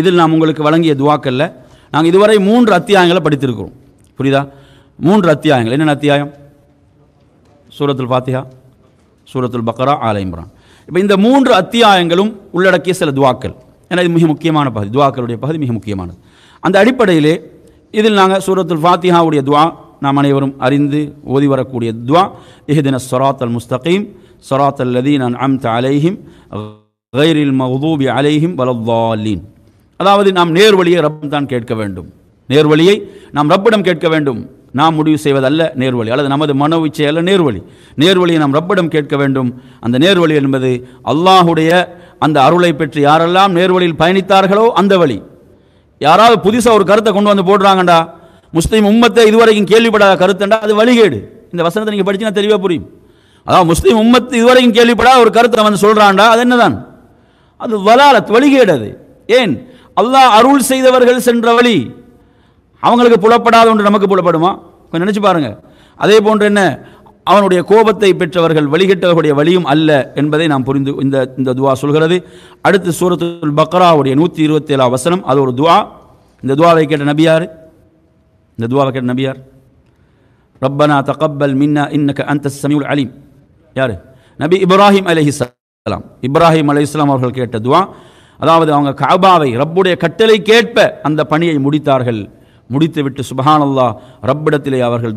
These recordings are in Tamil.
இதில் நாம் உங்களுக்கு வழங்கிய துவாக்கல்ல நாங்கள் இதுவரை மூன்று அத்தியாயங்களை படித்திருக்கிறோம் புரியுதா மூன்று அத்தியாயங்கள் என்னென்ன அத்தியாயம் சூரத்துல் ஃபாத்தியா சூரத்துல் பக்ரா ஆலயம்புரான் இப்போ இந்த மூன்று அத்தியாயங்களும் உள்ளடக்கிய சில துவாக்கள் ஏன்னா இது மிக முக்கியமான பகுதி துவாக்களுடைய பகுதி மிக முக்கியமானது அந்த அடிப்படையிலே இதில் நாங்கள் சூரத்துல் ஃபாத்திஹாவுடைய துவா நாம் அனைவரும் அறிந்து ஓதி வரக்கூடிய துவா இஹதின சொராத் அல் முஸ்தகீம் சொராத் லதீன் அன் தலைஹிம் அலைஹிம் غير المغضوب عليهم ولا الضالين அதாவது நாம் நேர்வழியை ரப்பம் தான் கேட்க வேண்டும் நேர்வழியை நாம் ரப்பிடம் கேட்க வேண்டும் நாம் முடிவு செய்வதல்ல நேர்வழி அல்லது நமது மனோ உச்சை அல்ல நேர்வழி நேர்வழியை நாம் ரப்பிடம் கேட்க வேண்டும் அந்த நேர்வழி என்பது அல்லாஹுடைய அந்த அருளை பெற்று யாரெல்லாம் நேர்வழியில் பயணித்தார்களோ அந்த வழி யாராவது புதுசாக ஒரு கருத்தை கொண்டு வந்து போடுறாங்கண்டா முஸ்லீம் உம்மத்தை இதுவரைக்கும் கேள்விப்படாத கருத்துண்டா அது வழிகேடு இந்த வசனத்தை நீங்கள் படிச்சுன்னா தெளிவாக புரியும் அதாவது முஸ்லீம் உம்மத்து இதுவரைக்கும் கேள்விப்படாத ஒரு கருத்தை வந்து சொல்கிறான்டா அது என்னதான் அது வலாலத் வழிகேடு அது ஏன் அல்லாஹ் அருள் செய்தவர்கள் சென்ற வழி அவங்களுக்கு புலப்படாத ஒன்று நமக்கு புலப்படுமா கொஞ்சம் நினச்சி பாருங்கள் அதே போன்று என்ன அவனுடைய கோபத்தை பெற்றவர்கள் வழிகட்டவர்களுடைய வழியும் அல்ல என்பதை நாம் புரிந்து இந்த இந்த துவா சொல்கிறது அடுத்து சூரத்துல் பக்ராவுடைய நூற்றி இருபத்தி ஏழாம் வசனம் அது ஒரு துவா இந்த துவாவை கேட்ட நபியார் இந்த துவாவை கேட்ட நபியார் ரப்பனா தகப்பல் மின்னா இன்னக்க அந்த சமியுல் அலிம் யாரு நபி இப்ராஹிம் அலஹிஸ்லாம் இப்ராஹிம் அலி இஸ்லாம் அவர்கள் கேட்ட துவா அதாவது அவங்க காபாவை ரப்புடைய கேட்ப அந்த பணியை முடித்தார்கள் முடித்துவிட்டு சுபஹானல்லா ரப்பிடத்திலே அவர்கள்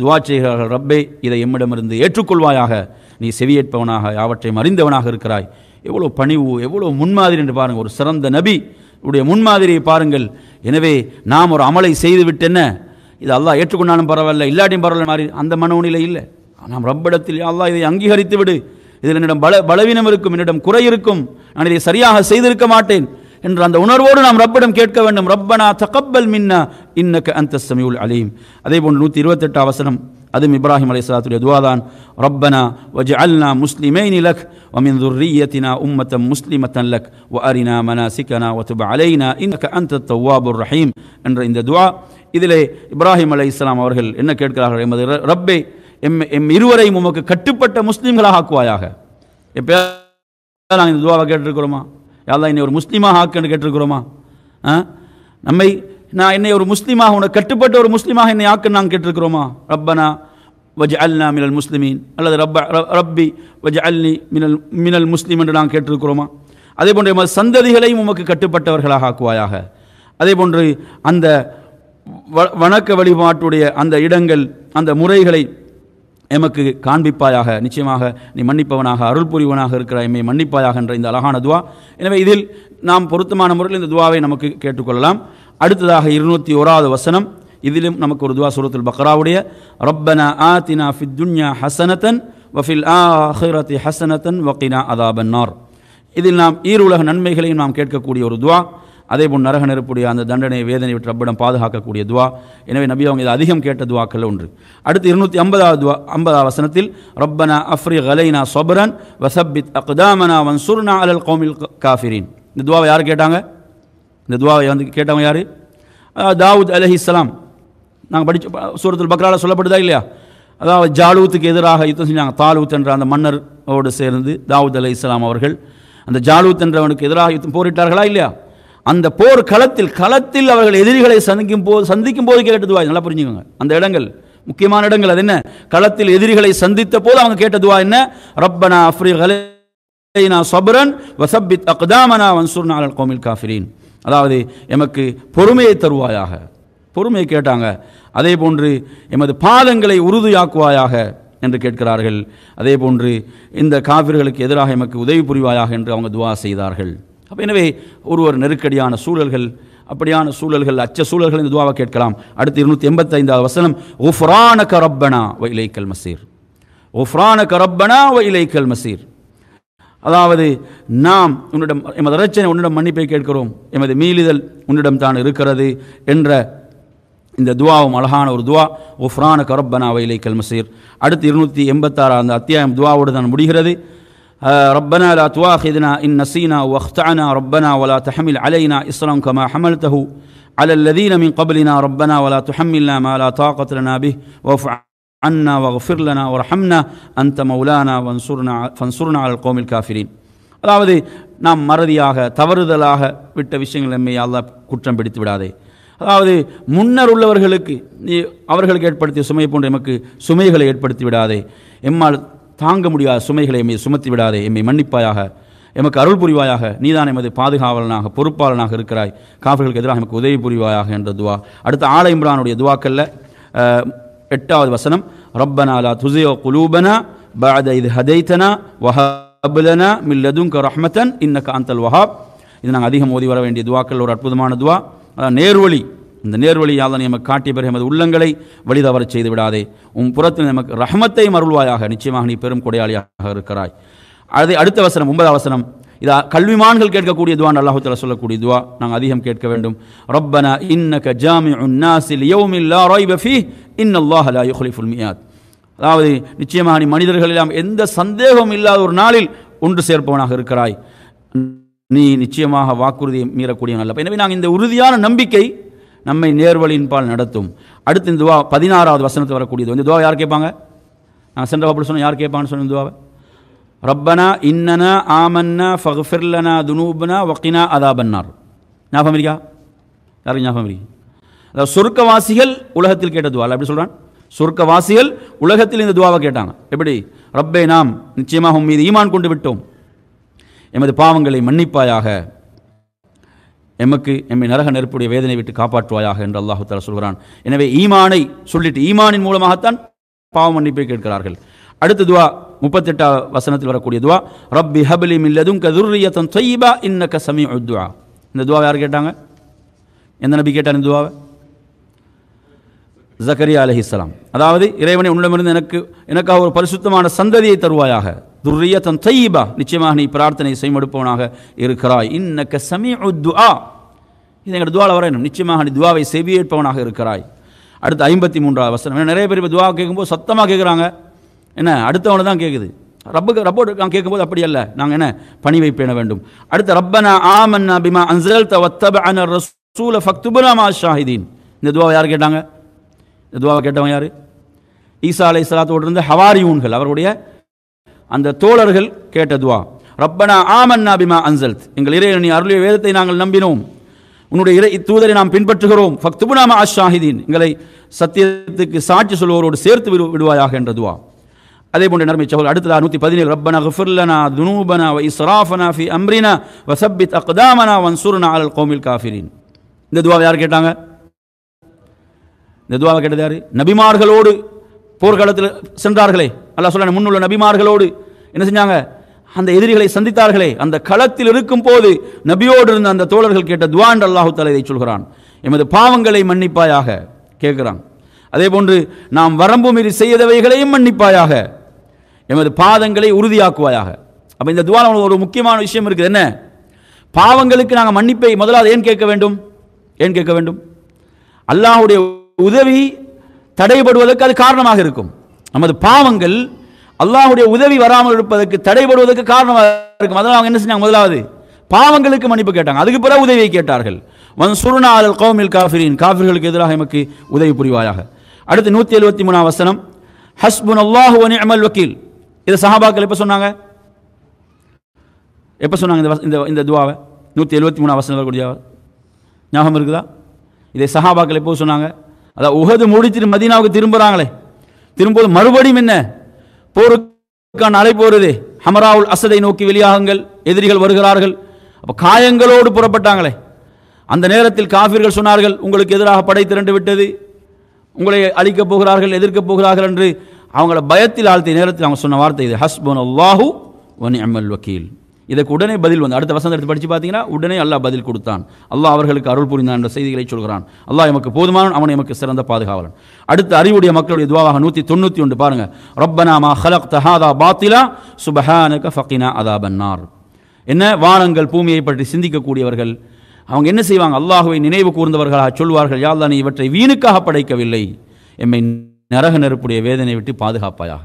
துவா செய்கிறார்கள் ரப்பே இதை எம்மிடமிருந்து ஏற்றுக்கொள்வாயாக நீ செவியேற்பவனாக அவற்றை அறிந்தவனாக இருக்கிறாய் எவ்வளோ பணிவு எவ்வளோ முன்மாதிரி என்று பாருங்கள் ஒரு சிறந்த நபி உடைய முன்மாதிரியை பாருங்கள் எனவே நாம் ஒரு அமலை செய்துவிட்டு என்ன இது அல்லாஹ் ஏற்றுக்கொண்டாலும் பரவாயில்ல இல்லாட்டியும் பரவாயில்ல மாதிரி அந்த மனோநிலை இல்லை நாம் ரப்பிடத்தில் அல்லாஹ் இதை அங்கீகரித்து விடு இதில் என்னிடம் பல பலவீனம் இருக்கும் என்னிடம் குறை இருக்கும் நான் இதை சரியாக செய்திருக்க மாட்டேன் என்ற அந்த உணர்வோடு நாம் ரப்பிடம் கேட்க வேண்டும் ரப்பனா தகப்பல் மின்னா இன்னக்கு அந்த சமியுல் அலீம் அதே போன்று நூற்றி இருபத்தெட்டு அவசரம் அதுவும் இப்ராஹிம் அலி சலாத்துடைய துவாதான் ரப்பனா வஜ அல்னா முஸ்லிமே நிலக் வமின் துர்ரியத்தினா உம்மத்தம் முஸ்லிமத்தன் லக் வ அரினா மனா சிக்கனா ஒத்துப அலைனா இன்னக்கு அந்த தவ்வாபுர் ரஹீம் என்ற இந்த துவா இதிலே இப்ராஹிம் அலி இஸ்லாம் அவர்கள் என்ன கேட்கிறார்கள் என்பது ரப்பே எம் எம் இருவரையும் உமக்கு கட்டுப்பட்ட முஸ்லீம்களாக ஆக்குவாயாக எப்போ நாங்கள் இந்த துவாவை கேட்டிருக்கிறோமா யாரெல்லாம் என்னை ஒரு முஸ்லீமாக ஆக்குன்னு கேட்டிருக்கிறோமா நம்மை நான் என்னை ஒரு முஸ்லீமாக உனக்கு கட்டுப்பட்ட ஒரு முஸ்லீமாக என்னை ஆக்குன்னு நாங்கள் கேட்டிருக்கிறோமா ரப்பனா வஜ் அல்னா மினல் முஸ்லிமீன் அல்லது ரப்ப ரப்பி வஜ் அல்னி மினல் மினல் முஸ்லீம் என்று நாங்கள் கேட்டிருக்கிறோமா அதே போன்று எமது சந்ததிகளையும் உமக்கு கட்டுப்பட்டவர்களாக ஆக்குவாயாக அதே போன்று அந்த வ வணக்க வழிபாட்டுடைய அந்த இடங்கள் அந்த முறைகளை எமக்கு காண்பிப்பாயாக நிச்சயமாக நீ மன்னிப்பவனாக அருள் புரிவனாக இருக்கிற எம்மை மன்னிப்பாயாக என்ற இந்த அழகான துவா எனவே இதில் நாம் பொருத்தமான முறையில் இந்த துவாவை நமக்கு கேட்டுக்கொள்ளலாம் அடுத்ததாக இருநூற்றி ஓராவது வசனம் இதிலும் நமக்கு ஒரு துவா சுரத்தில் பக்ராவுடைய ரப்பனா ஆத்தினா ஃபித் துன்யா ஹசனத்தன் வஃபில் ஆஹிரத்தி ஹசனத்தன் வக்கினா அதாபன்னார் இதில் நாம் ஈருலக நன்மைகளையும் நாம் கேட்கக்கூடிய ஒரு துவா அதே போல் நரக நெருப்புடைய அந்த தண்டனை வேதனை விட்டு ரப்பிடம் பாதுகாக்கக்கூடிய துவா எனவே நபி அவங்க இது அதிகம் கேட்ட துவாக்கள் ஒன்று அடுத்து இருநூற்றி ஐம்பதாவது துவா ஐம்பதாவது வசனத்தில் ரப்பனா அஃப்ரி கலைனா சொபரன் வசபித் அக்தாமனா வன் சுர்னா அலல் கோமில் காஃபிரின் இந்த துவாவை யார் கேட்டாங்க இந்த துவாவை வந்து கேட்டவங்க யார் தாவூத் அலஹி இஸ்லாம் நாங்கள் படிச்சு சூரத்தில் பக்ரால சொல்லப்படுதா இல்லையா அதாவது ஜாலூத்துக்கு எதிராக யுத்தம் செஞ்சாங்க தாலூத் என்ற அந்த மன்னரோடு சேர்ந்து தாவூத் அலி இஸ்லாம் அவர்கள் அந்த ஜாலூத் என்றவனுக்கு எதிராக யுத்தம் போரிட்டார்களா இல்லையா அந்த போர் களத்தில் களத்தில் அவர்கள் எதிரிகளை சந்திக்கும் போது சந்திக்கும் போது கேட்டது வாய் நல்லா புரிஞ்சுக்கோங்க அந்த இடங்கள் முக்கியமான இடங்கள் அது என்ன களத்தில் எதிரிகளை சந்தித்த போது அவங்க கேட்டதுவா என்ன ரப்பனா அஃப்ரீனா சபரன் வசப்பித் அக்தாமனா வன்சூர்னா அல் கோமில் காஃபிரீன் அதாவது எமக்கு பொறுமையை தருவாயாக பொறுமையை கேட்டாங்க அதே போன்று எமது பாதங்களை உறுதியாக்குவாயாக என்று கேட்கிறார்கள் அதே போன்று இந்த காவிர்களுக்கு எதிராக எமக்கு உதவி புரிவாயாக என்று அவங்க துவா செய்தார்கள் அப்போ எனவே ஒரு ஒரு நெருக்கடியான சூழல்கள் அப்படியான சூழல்கள் அச்ச சூழல்கள் இந்த துவாவை கேட்கலாம் அடுத்து இருநூற்றி எண்பத்தைந்தாவது வசனம் உஃப்ரான கரப்பனா வ இலைக்கல் மசீர் ஒஃப்ரான கரப்பனா வ இலைக்கல் மசீர் அதாவது நாம் உன்னிடம் எமது ரச்சனை உன்னிடம் மன்னிப்பை கேட்கிறோம் எமது மீளிதல் உன்னிடம் தான் இருக்கிறது என்ற இந்த துவாவும் அழகான ஒரு துவா உஃப்ரான கரப்பனா வ இலைக்கல் மசீர் அடுத்து இருநூற்றி எண்பத்தாறாம் அந்த அத்தியாயம் துவாவோடு தான் முடிகிறது ربنا لا تواخذنا إن نسينا واخطأنا ربنا ولا تحمل علينا إصرا كما حملته على الذين من قبلنا ربنا ولا تحملنا ما لا طاقة لنا به واعف عنا واغفر لنا وارحمنا أنت مولانا وانصرنا فانصرنا على القوم الكافرين அதாவது நாம் மறதியாக தவறுதலாக விட்ட விஷயங்கள் நம்மை அல்லா குற்றம் பிடித்து விடாதே அதாவது முன்னர் உள்ளவர்களுக்கு நீ அவர்களுக்கு ஏற்படுத்திய சுமை போன்ற எமக்கு சுமைகளை ஏற்படுத்தி விடாதே எம்மால் தாங்க முடியாத சுமைகளை எம்மை சுமத்தி விடாதே எம்மை மன்னிப்பாயாக எமக்கு அருள் புரிவாயாக நீதான் எமது பாதுகாவலனாக பொறுப்பாளனாக இருக்கிறாய் காவல்களுக்கு எதிராக எமக்கு உதவி புரிவாயாக என்ற துவா அடுத்த ஆல இம்ரானுடைய துவாக்கல்ல எட்டாவது வசனம் ரப்பனாலா துசியோ குலூபனா பாத இது ஹதைத்தனா மில்லதும் மில்லதுங்க ரஹ்மத்தன் இன்ன காந்தல் வஹாப் இது நாங்கள் அதிகம் ஓதி வர வேண்டிய துவாக்கள் ஒரு அற்புதமான துவா நேர்வழி இந்த நேர்வழி யாதனை நமக்கு காட்டிய பிறகு எமது உள்ளங்களை வழிதவர செய்து விடாதே உன் புறத்தில் நமக்கு ரஹமத்தை மருள்வாயாக நிச்சயமாக நீ பெரும் கொடையாளியாக இருக்கிறாய் அதை அடுத்த வசனம் ஒன்பது அவசரம் இதா கல்விமான்கள் கேட்கக்கூடிய துவா தலா சொல்லக்கூடிய துவா நாங்கள் அதிகம் கேட்க வேண்டும் ரப்பனா க ஜாமி உன்னாசில் யோமில்லா ராய்பஃபி இன்னல்லாஹ் லா ஃபுல் மியாத் அதாவது நிச்சயமாக நீ மனிதர்கள் எல்லாம் எந்த சந்தேகமும் இல்லாத ஒரு நாளில் ஒன்று சேர்ப்பவனாக இருக்கிறாய் நீ நிச்சயமாக வாக்குறுதியை மீறக்கூடிய நல்ல எனவே நாங்கள் இந்த உறுதியான நம்பிக்கை நம்மை நேர்வழியின்பால் நடத்தும் அடுத்து இந்த துவா பதினாறாவது வசனத்தில் வரக்கூடியது இந்த துவா யார் கேட்பாங்க நான் சென்ற அப்படி சொன்ன யார் கேட்பான்னு சொன்ன துவாவை ரப்பனா இன்னனா ஆமன்னா ஃபஹ்ஃபிர்லனா துனூப்னா வக்கினா அதாபன்னார் ஞாபகம் இருக்கா யாருக்கு ஞாபகம் இருக்கு அதாவது சொர்க்கவாசிகள் உலகத்தில் கேட்ட துவா அப்படி சொல்கிறான் சொர்க்கவாசிகள் உலகத்தில் இந்த துவாவை கேட்டாங்க எப்படி ரப்பே நாம் நிச்சயமாக உன் மீது ஈமான் கொண்டு விட்டோம் எமது பாவங்களை மன்னிப்பாயாக எமக்கு எம்மை நரக நெருப்புடைய வேதனை விட்டு காப்பாற்றுவாயாக என்று அல்லாஹு தலா சொல்கிறான் எனவே ஈமானை சொல்லிட்டு ஈமானின் மூலமாகத்தான் பாவம் மன்னிப்பை கேட்கிறார்கள் அடுத்த துவா முப்பத்தெட்டா வசனத்தில் வரக்கூடிய துவா ரப்பி ஹபலி மில்லதும் கதுர்ரியத்தன் தொய்பா இன்ன கசமி துவா இந்த துவா யார் கேட்டாங்க எந்த நபி கேட்டார் இந்த துவாவை ஜக்கரியா அலஹிஸ்லாம் அதாவது இறைவனை உன்னிடமிருந்து எனக்கு எனக்காக ஒரு பரிசுத்தமான சந்ததியை தருவாயாக துர்ரியத்தன் தையீபா நிச்சயமாக நீ பிரார்த்தனை செய்மடுப்பவனாக இருக்கிறாய் இன்னக்க சமீ துஆ இது எங்கள் துவாவில் வரையணும் நிச்சயமாக நீ துவாவை செவியேற்பவனாக இருக்கிறாய் அடுத்து ஐம்பத்தி மூன்றாவது வசனம் நிறைய பேர் இப்போ துவா கேட்கும்போது சத்தமாக கேட்குறாங்க என்ன அடுத்தவனை தான் கேட்குது ரப்புக்கு ரப்போடு நான் கேட்கும்போது அப்படி அல்ல நாங்கள் என்ன பணி பேண வேண்டும் அடுத்து ரப்பனா ஆமன் அபிமா அன்சல் த வத்தப அன ரசூல ஃபக்துபுலாமா ஷாஹிதீன் இந்த துவாவை யார் கேட்டாங்க இந்த துவாவை கேட்டவன் யார் ஈசா அலை இஸ்லாத்தோடு இருந்த ஹவாரியூன்கள் அவருடைய அந்த தோழர்கள் கேட்டதுவா ரப்பனா ஆமன்னா பிமா அன்சல்த் எங்கள் இறை நீ அருளிய வேதத்தை நாங்கள் நம்பினோம் உன்னுடைய இறை தூதரை நாம் பின்பற்றுகிறோம் ஃபக்துபுனாம ஷாஹிதீன் எங்களை சத்தியத்துக்கு சாட்சி சொல்வோரோடு சேர்த்து விடு விடுவாயாக என்றதுவா அதே போன்ற நன்மை சகோதரர் அடுத்ததா நூற்றி பதினேழு ரப்பனா ஹஃபுர்லனா துனூபனா வை இஸ்ராஃபனா ஃபி அம்ரினா வசப்பித் அக்தாமனா வன்சூர்னா அல் கோமில் காஃபிரின் இந்த துவாவை யார் கேட்டாங்க இந்த துவாவை கேட்டது யார் நபிமார்களோடு போர்க்காலத்தில் சென்றார்களே அல்லா சொல்ல முன்னுள்ள நபிமார்களோடு என்ன செஞ்சாங்க அந்த எதிரிகளை சந்தித்தார்களே அந்த களத்தில் இருக்கும் போது நபியோடு இருந்த அந்த தோழர்கள் கேட்ட துவான் அல்லாஹு தலை இதை சொல்கிறான் எமது பாவங்களை மன்னிப்பாயாக கேட்குறான் அதே போன்று நாம் வரம்பு மீறி செய்தவைகளையும் மன்னிப்பாயாக எமது பாதங்களை உறுதியாக்குவாயாக அப்போ இந்த துவாரம் ஒரு முக்கியமான விஷயம் இருக்குது என்ன பாவங்களுக்கு நாங்கள் மன்னிப்பை முதலாவது ஏன் கேட்க வேண்டும் ஏன் கேட்க வேண்டும் அல்லாஹுடைய உதவி தடைபடுவதற்கு அது காரணமாக இருக்கும் நமது பாவங்கள் அல்லாஹுடைய உதவி வராமல் இருப்பதற்கு தடைபடுவதற்கு காரணமாக இருக்கும் அதனால் அவங்க என்ன செஞ்சாங்க முதலாவது பாவங்களுக்கு மன்னிப்பு கேட்டாங்க அதுக்கு பிறகு உதவியை கேட்டார்கள் வன் சுருணா கோமில் காஃபிரின் காஃபிர்களுக்கு எதிராக எமக்கு உதவி புரிவாயாக அடுத்து நூற்றி எழுபத்தி மூணாம் வசனம் ஹஸ்புன் அல்லாஹு அமல் வக்கீல் இதை சஹாபாக்கள் எப்போ சொன்னாங்க எப்போ சொன்னாங்க இந்த இந்த துவாவை நூற்றி எழுபத்தி மூணாம் வசனம் வரக்கூடிய ஞாபகம் இருக்குதா இதை சஹாபாக்கள் எப்போ சொன்னாங்க அதான் உகது முடிச்சுட்டு மதீனாவுக்கு திரும்புகிறாங்களே திரும்பவும் மறுபடியும் என்ன போருக்கான அழைப்பு வருது ஹமராவுல் அசதை நோக்கி வெளியாகுங்கள் எதிரிகள் வருகிறார்கள் அப்போ காயங்களோடு புறப்பட்டாங்களே அந்த நேரத்தில் காபிர்கள் சொன்னார்கள் உங்களுக்கு எதிராக படை திரண்டு விட்டது உங்களை அழிக்கப் போகிறார்கள் எதிர்க்கப் போகிறார்கள் என்று அவங்கள பயத்தில் ஆழ்த்திய நேரத்தில் அவங்க சொன்ன வார்த்தை இது ஹஸ்பன் அல்லாஹூ ஒன் எம்எல் வக்கீல் இதற்கு உடனே பதில் வந்து அடுத்த வசந்த எடுத்து படித்து பார்த்தீங்கன்னா உடனே அல்லாஹ் பதில் கொடுத்தான் அல்லாஹ் அவர்களுக்கு அருள் புரிந்தான் என்ற செய்திகளை சொல்கிறான் அல்லாஹ் எமக்கு போதுமான அவன் எமக்கு சிறந்த பாதுகாவலன் அடுத்து அறிவுடைய மக்களுடைய துவாவாக நூற்றி தொண்ணூற்றி ஒன்று பாருங்கள் ரப்பனாமா ஹலக் தஹாதா பாத்திலா சுபஹானக ஃபக்கினா பன்னார் என்ன வானங்கள் பூமியை பற்றி சிந்திக்கக்கூடியவர்கள் அவங்க என்ன செய்வாங்க அல்லாஹுவை நினைவு கூர்ந்தவர்களாக சொல்வார்கள் யார் தானே இவற்றை வீணுக்காக படைக்கவில்லை எம்மை நரக நெருப்புடைய வேதனை விட்டு பாதுகாப்பாயாக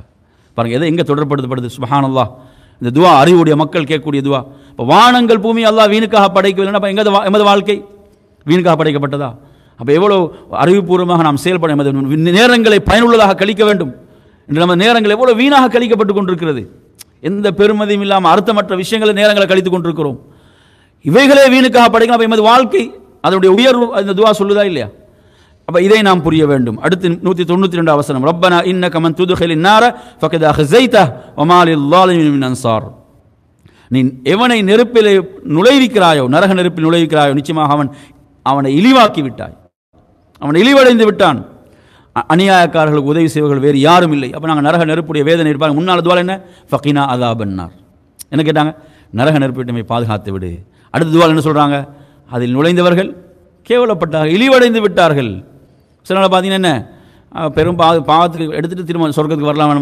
பாருங்கள் எதை எங்கே தொடர்படுத்தப்படுது சுபஹானல்லா இந்த துவா அறிவுடைய மக்கள் கேட்கக்கூடிய துவா இப்போ வானங்கள் பூமி எல்லாம் வீணுக்காக படைக்கவில்லை அப்போ எங்கது எமது வாழ்க்கை வீணுக்காக படைக்கப்பட்டதா அப்போ எவ்வளோ அறிவுபூர்வமாக நாம் செயல்பட எமது நேரங்களை பயனுள்ளதாக கழிக்க வேண்டும் இன்று நமது நேரங்கள் எவ்வளோ வீணாக கழிக்கப்பட்டு கொண்டிருக்கிறது எந்த பெருமதியும் இல்லாமல் அர்த்தமற்ற விஷயங்களை நேரங்களை கழித்து கொண்டிருக்கிறோம் இவைகளே வீணுக்காக படைக்கணும் அப்போ எமது வாழ்க்கை அதனுடைய உயர்வு அந்த துவா சொல்லுதா இல்லையா அப்போ இதை நாம் புரிய வேண்டும் அடுத்து நூற்றி தொண்ணூற்றி ரெண்டு அவசரம் ரப்பனா இன்ன கமன் துதுகலின் நார ஃபக்கதா ஹசைதா ஒமாலின் அன்சார் நீ எவனை நெருப்பில் நுழைவிக்கிறாயோ நரக நெருப்பில் நுழைவிக்கிறாயோ நிச்சயமாக அவன் அவனை இழிவாக்கி விட்டாய் அவன் இழிவடைந்து விட்டான் அநியாயக்காரர்களுக்கு உதவி செய்வர்கள் வேறு யாரும் இல்லை அப்போ நாங்கள் நரக நெருப்புடைய வேதனை இருப்பாங்க முன்னால் துவால் என்ன ஃபக்கீனா அதா என்ன கேட்டாங்க நரக நெருப்பிட்டமை பாதுகாத்து விடு அடுத்த துவால் என்ன சொல்கிறாங்க அதில் நுழைந்தவர்கள் கேவலப்பட்டார்கள் இழிவடைந்து விட்டார்கள் சில நாள் பார்த்தீங்கன்னா என்ன பெரும் பா பாவத்துக்கு எடுத்துகிட்டு திரும்ப சொர்க்கத்துக்கு வரலாம்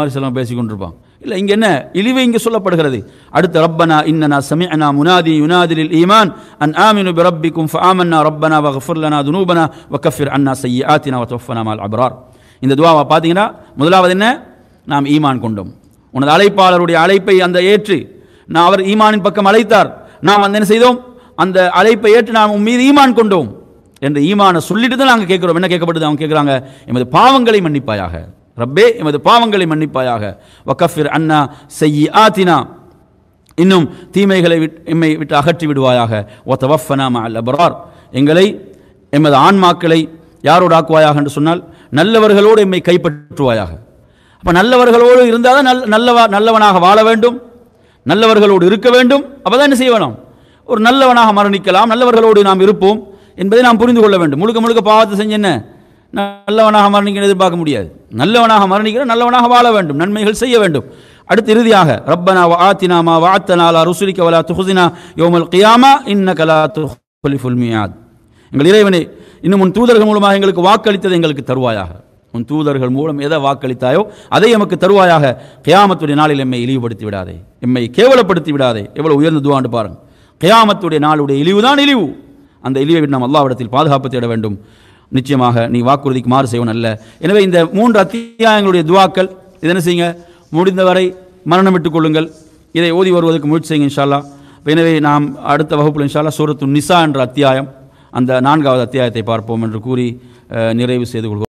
மாதிரி சில பேசி கொண்டிருப்பான் இல்லை இங்கே என்ன இழிவு இங்கே சொல்லப்படுகிறது அடுத்த ரப்பனா இன்னனா அண்ணா முனாதி யுனாதிலில் ஈமான் அன் ஆமினு பி ரப்பிக்கும் ஃபாமன்னா ரப்பனா வஃபுர்லனா துனூபனா வக்கஃபிர் அண்ணா சையாத்தினா ஆத்தினா மால் அபரார் இந்த துவாவை பார்த்தீங்கன்னா முதலாவது என்ன நாம் ஈமான் கொண்டோம் உனது அழைப்பாளருடைய அழைப்பை அந்த ஏற்று நான் அவர் ஈமானின் பக்கம் அழைத்தார் நாம் அந்த என்ன செய்தோம் அந்த அழைப்பை ஏற்று நாம் உன் மீது ஈமான் கொண்டோம் என்று ஈமான சொல்லிட்டு தான் நாங்கள் கேட்குறோம் என்ன கேட்கப்படுது அவங்க கேட்குறாங்க எமது பாவங்களை மன்னிப்பாயாக ரப்பே எமது பாவங்களை மன்னிப்பாயாக வக்கஃபிர் அண்ணா செய்யி ஆத்தினா இன்னும் தீமைகளை எம்மை விட்டு அகற்றி விடுவாயாக ஒத்தவஃபனாமா அல்ல பரார் எங்களை எமது ஆன்மாக்களை யாரோடு ஆக்குவாயாக என்று சொன்னால் நல்லவர்களோடு எம்மை கைப்பற்றுவாயாக அப்போ நல்லவர்களோடு இருந்தால் தான் நல் நல்லவா நல்லவனாக வாழ வேண்டும் நல்லவர்களோடு இருக்க வேண்டும் அப்போ தான் என்ன செய்ய வேணும் ஒரு நல்லவனாக மரணிக்கலாம் நல்லவர்களோடு நாம் இருப்போம் என்பதை நாம் புரிந்து கொள்ள வேண்டும் முழுக்க முழுக்க பாவத்தை செஞ்சு என்ன நல்லவனாக மரணிக்க எதிர்பார்க்க முடியாது நல்லவனாக மரணிக்கிற நல்லவனாக வாழ வேண்டும் நன்மைகள் செய்ய வேண்டும் அடுத்து இறுதியாக ரப்பனா ஆத்தினாமா வாத்தனாலா ருசுலிக்க வலா யோமல் கியாமா இன்ன கலா எங்கள் இறைவனை இன்னும் உன் தூதர்கள் மூலமாக எங்களுக்கு வாக்களித்ததை எங்களுக்கு தருவாயாக உன் தூதர்கள் மூலம் எதை வாக்களித்தாயோ அதை எமக்கு தருவாயாக கியாமத்துடைய நாளில் எம்மை இழிவுபடுத்தி விடாதே எம்மை கேவலப்படுத்தி விடாதே எவ்வளோ உயர்ந்த துவாண்டு பாருங்கள் கியாமத்துடைய நாளுடைய இழிவு தான் இழிவு அந்த இழிவை நாம் அல்லாவிடத்தில் பாதுகாப்பு தேட வேண்டும் நிச்சயமாக நீ வாக்குறுதிக்கு மாறு செய்வன் அல்ல எனவே இந்த மூன்று அத்தியாயங்களுடைய துவாக்கள் இதை என்ன செய்யுங்க முடிந்தவரை மரணம் விட்டுக் கொள்ளுங்கள் இதை ஓதி வருவதற்கு முயற்சி செய்யுங்க இன்ஷால்லா எனவே நாம் அடுத்த வகுப்பில் இன்ஷால்லா சூரத்து நிசா என்ற அத்தியாயம் அந்த நான்காவது அத்தியாயத்தை பார்ப்போம் என்று கூறி நிறைவு செய்து கொள்வோம்